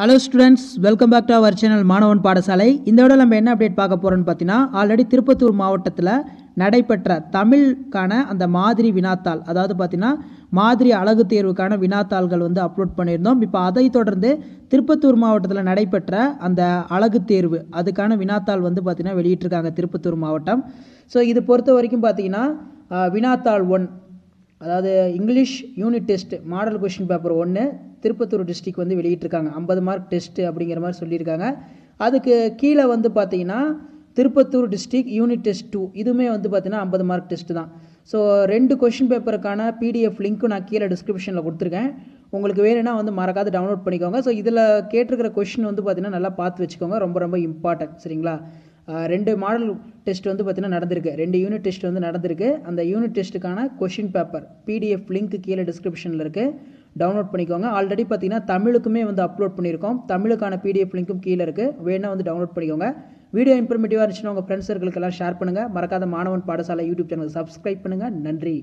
hello students welcome back to our channel மாணவன் பாடசாலை இந்த விட நம்ம என்ன அப்டேட் பார்க்க போகிறோம்னு பார்த்தீங்கன்னா ஆல்ரெடி திருப்பத்தூர் மாவட்டத்தில் நடைபெற்ற தமிழுக்கான அந்த மாதிரி வினாத்தாள் அதாவது பார்த்தீங்கன்னா மாதிரி அழகு தேர்வுக்கான வினாத்தாள்கள் வந்து அப்லோட் பண்ணியிருந்தோம் இப்போ அதை தொடர்ந்து திருப்பத்தூர் மாவட்டத்தில் நடைபெற்ற அந்த அழகு தேர்வு அதுக்கான வினாத்தாள் வந்து பார்த்திங்கன்னா வெளியிட்டிருக்காங்க திருப்பத்தூர் மாவட்டம் ஸோ இது பொறுத்த வரைக்கும் பார்த்தீங்கன்னா வினாத்தாள் ஒன் அதாவது English unit test model question paper ஒன்று திருப்பத்தூர் டிஸ்ட்ரிக் வந்து வெளியிட்டிருக்காங்க ஐம்பது மார்க் டெஸ்ட்டு அப்படிங்கிற மாதிரி சொல்லியிருக்காங்க அதுக்கு கீழே வந்து பார்த்தீங்கன்னா Tirupattur district unit test two இதுவுமே வந்து பார்த்தீங்கன்னா ஐம்பது மார்க் டெஸ்ட்டு தான் ஸோ ரெண்டு கொஷின் பேப்பருக்கான பிடிஎஃப் லிங்க்கும் நான் கீழே டிஸ்கிரிப்ஷனில் கொடுத்துருக்கேன் உங்களுக்கு வேணும்னா வந்து மறக்காத டவுன்லோட் பண்ணிக்கோங்க ஸோ இதில் கேட்டிருக்கிற கொஷின் வந்து பார்த்தீங்கன்னா நல்லா பார்த்து வச்சுக்கோங்க ரொம்ப ரொம்ப இம்பார்ட்டன்ட் சரிங்களா ரெண்டு மாடல் டெஸ்ட் வந்து பார்த்திங்கன்னா நடந்திருக்கு ரெண்டு யூனிட் டெஸ்ட் வந்து நடந்திருக்கு அந்த யூனிட் டெஸ்ட்டுக்கான கொஷின் பேப்பர் பிடிஎஃப் லிங்க் கீழே டிஸ்கிரிப்ஷனில் இருக்குது டவுன்லோட் பண்ணிக்கோங்க ஆல்ரெடி பார்த்தீங்கன்னா தமிழுக்குமே வந்து அப்லோட் பண்ணியிருக்கோம் தமிழுக்கான பிடிஎஃப் லிங்க்கும் கீழே இருக்குது வேணால் வந்து டவுன்லோட் பண்ணிக்கோங்க வீடியோ இன்ஃபர்மேட்டிவாக இருந்துச்சுன்னா உங்கள் ஃப்ரெண்ட்ஸ் சர்க்கிளுக்கெல்லாம் ஷேர் பண்ணுங்கள் மறக்காத மாணவன் பாடசாலை யூடியூப் சேனலுக்கு சப்ஸ்கிரைப் பண்ணுங்கள் நன்றி